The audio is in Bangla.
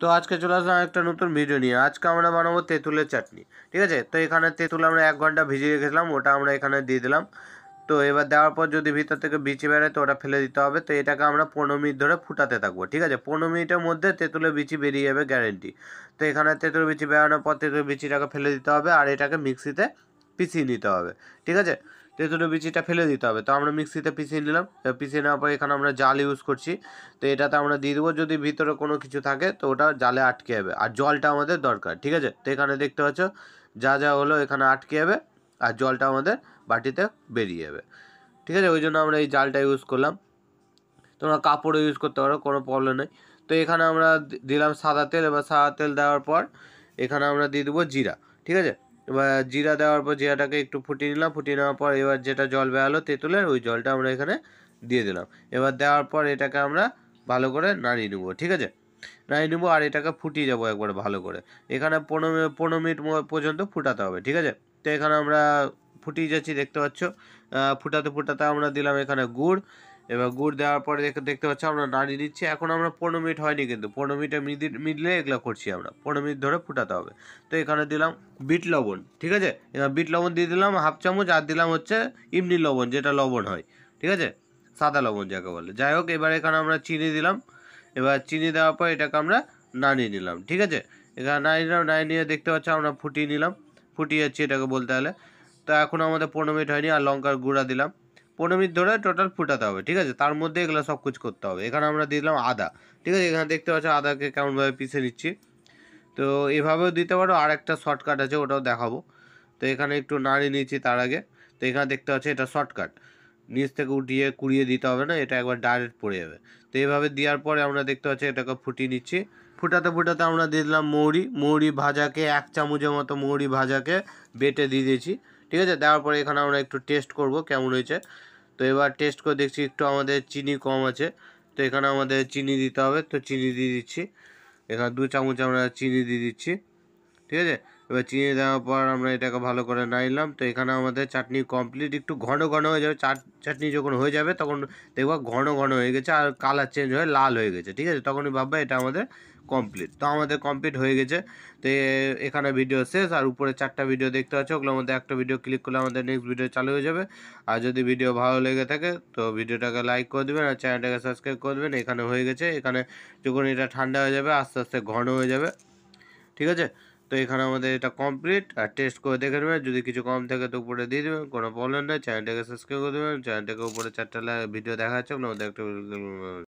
তো আজকে চলে আসলাম একটা নতুন ভিডিও নিয়ে আজকে আমরা বানাবো তেঁতুলের চাটনি ঠিক আছে তো এখানে তেঁতুল আমরা এক ঘন্টা ভিজিয়ে রেখেছিলাম ওটা আমরা এখানে দিয়ে দিলাম তো এবার দেওয়ার পর যদি ভিতর থেকে বিচি বেরোয় তো ওটা ফেলে দিতে হবে তো এটাকে আমরা পনেরো মিনিট ধরে ফুটাতে থাকবো ঠিক আছে পনেরো মিনিটের মধ্যে তেঁতুলের বিচি বেরিয়ে যাবে গ্যারেন্টি তো এখানে তেঁতুলের বিচি বেরোনোর পর তেঁতুলের বিচিটাকে ফেলে দিতে হবে আর এটাকে মিক্সিতে পিছিয়ে নিতে হবে ঠিক আছে তেঁতুলের বিচিটা ফেলে দিতে হবে তো আমরা মিক্সিতে পিছিয়ে নিলাম পিছিয়ে নেওয়ার পর এখানে আমরা জাল ইউজ করছি তো এটাতে আমরা দিয়ে দেবো যদি ভিতরে কোনো কিছু থাকে তো ওটা জালে আটকে যাবে আর জলটা আমাদের দরকার ঠিক আছে তো এখানে দেখতে পাচ্ছ যা যা হলো এখানে আটকে যাবে আর জলটা আমাদের বাটিতে বেরিয়ে যাবে ঠিক আছে ওই জন্য আমরা এই জালটা ইউজ করলাম তোমরা কাপড়ও ইউজ করতে পারো কোনো প্রবলেম নেই তো এখানে আমরা দিলাম সাদা তেল এবার সাদা তেল দেওয়ার পর এখানে আমরা দিয়ে দেবো জিরা ঠিক আছে এবার জিরা দেওয়ার পর জিরাটাকে একটু ফুটিয়ে নিলাম ফুটিয়ে নেওয়ার পর এবার যেটা জল বেড়ালো তেঁতুলের ওই জলটা আমরা এখানে দিয়ে দিলাম এবার দেওয়ার পর এটাকে আমরা ভালো করে নাড়িয়ে নেবো ঠিক আছে নাড়িয়ে নেবো আর এটাকে ফুটিয়ে যাবো একবার ভালো করে এখানে পনেরো পনেরো মিনিট পর্যন্ত ফুটাতে হবে ঠিক আছে তো এখানে আমরা ফুটিয়ে যাচ্ছি দেখতে পাচ্ছ ফুটাতে ফুটাতে আমরা দিলাম এখানে গুড় এবার গুড় দেওয়ার পরে দেখতে পাচ্ছি আমরা নাড়িয়ে দিচ্ছি এখন আমরা পনেরো মিনিট হয়নি কিন্তু পনেরো মিনিটে মিডলে এগুলো করছি আমরা পনেরো মিনিট ধরে ফুটাতে হবে তো এখানে দিলাম বিট লবণ ঠিক আছে এবার বিট লবণ দিয়ে দিলাম হাফ চামচ আর দিলাম হচ্ছে ইমনি লবণ যেটা লবণ হয় ঠিক আছে সাদা লবণ যাকে বলে যাই হোক এবার এখানে আমরা চিনি দিলাম এবার চিনি দেওয়ার পর এটাকে আমরা নাড়িয়ে নিলাম ঠিক আছে এখানে নাড়িয়ে নিলাম নাড়িয়ে নিয়ে দেখতে পাচ্ছি আমরা ফুটিয়ে নিলাম ফুটিয়ে যাচ্ছি এটাকে বলতে হলে তো এখন আমাদের পনেরো মিনিট হয়নি আর লঙ্কার গুঁড়া দিলাম পনেরো মিনিট ধরে টোটাল ফুটাতে হবে ঠিক আছে তার মধ্যে এগুলো সব কিছু করতে হবে এখানে আমরা দিয়ে দিলাম আদা ঠিক আছে এখানে দেখতে পাচ্ছ আদাকে কেমনভাবে পিছিয়ে নিচ্ছি তো এভাবেও দিতে পারো আর একটা শর্টকাট আছে ওটাও দেখাবো তো এখানে একটু নাড়িয়ে নিয়েছি তার আগে তো এখানে দেখতে পাচ্ছি এটা শর্টকাট নিচ থেকে উঠিয়ে কুড়িয়ে দিতে হবে না এটা একবার ডাইরেক্ট পড়ে যাবে তো এইভাবে দেওয়ার পরে আমরা দেখতে পাচ্ছি এটাকে ফুটিয়ে নিচ্ছি ফুটাতে ফুটাতে আমরা দিয়ে দিলাম মৌরি মৌরি ভাজাকে এক চামচের মতো মৌরি ভাজাকে বেটে দিয়ে দিয়েছি ঠিক আছে দেওয়ার পরে এখানে আমরা একটু টেস্ট করব কেমন হয়েছে তো এবার টেস্ট করে দেখছি একটু আমাদের চিনি কম আছে তো এখানে আমাদের চিনি দিতে হবে তো চিনি দিয়ে দিচ্ছি এখানে দু চামচ আমরা চিনি দিয়ে দিচ্ছি ঠিক আছে এবার চিনি দেওয়ার পর আমরা এটাকে ভালো করে নাড়লাম তো এখানে আমাদের চাটনি কমপ্লিট একটু ঘন ঘন হয়ে যাবে চাটনি যখন হয়ে যাবে তখন দেখবো ঘন ঘন হয়ে গেছে আর কালার চেঞ্জ হয়ে লাল হয়ে গেছে ঠিক আছে তখনই ভাববা এটা আমাদের কমপ্লিট তো আমাদের কমপ্লিট হয়ে গেছে তো এখানে ভিডিও শেষ আর উপরে চারটা ভিডিও দেখতে পাচ্ছ ওগুলোর মধ্যে একটা ভিডিও ক্লিক করলে আমাদের নেক্সট ভিডিও চালু হয়ে যাবে আর যদি ভিডিও ভালো লেগে থাকে তো ভিডিওটাকে লাইক করে দেবেন আর চ্যানেলটাকে সাবস্ক্রাইব করে দেবেন এখানে হয়ে গেছে এখানে যখন এটা ঠান্ডা হয়ে যাবে আস্তে আস্তে ঘন হয়ে যাবে ঠিক আছে তো এখানে আমাদের এটা কমপ্লিট আর টেস্ট করে দেখে নেবেন যদি কিছু কম থাকে তো উপরে দিয়ে দেবেন কোনো প্রবলেম নেই চ্যানেলটাকে সাবস্ক্রাইব করে দেবেন চ্যানেলটাকে উপরে চারটা ভিডিও দেখা যাচ্ছে আপনার একটা